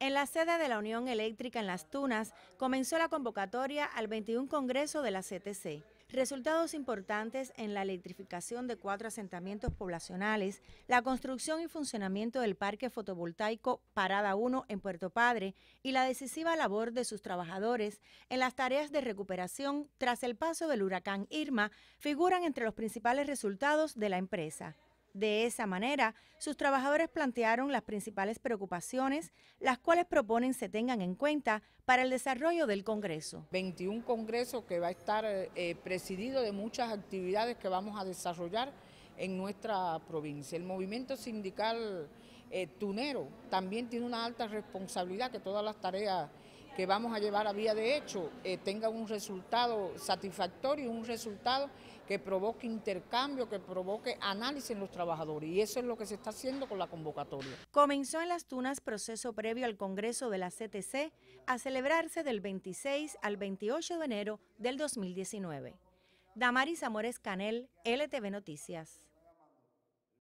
En la sede de la Unión Eléctrica en Las Tunas comenzó la convocatoria al 21 Congreso de la CTC. Resultados importantes en la electrificación de cuatro asentamientos poblacionales, la construcción y funcionamiento del parque fotovoltaico Parada 1 en Puerto Padre y la decisiva labor de sus trabajadores en las tareas de recuperación tras el paso del huracán Irma figuran entre los principales resultados de la empresa. De esa manera, sus trabajadores plantearon las principales preocupaciones, las cuales proponen se tengan en cuenta para el desarrollo del Congreso. 21 Congreso que va a estar eh, eh, presidido de muchas actividades que vamos a desarrollar en nuestra provincia. El movimiento sindical eh, tunero también tiene una alta responsabilidad que todas las tareas que vamos a llevar a vía de hecho eh, tenga un resultado satisfactorio, un resultado que provoque intercambio, que provoque análisis en los trabajadores. Y eso es lo que se está haciendo con la convocatoria. Comenzó en Las Tunas proceso previo al Congreso de la CTC a celebrarse del 26 al 28 de enero del 2019. Damaris Amores Canel, LTV Noticias.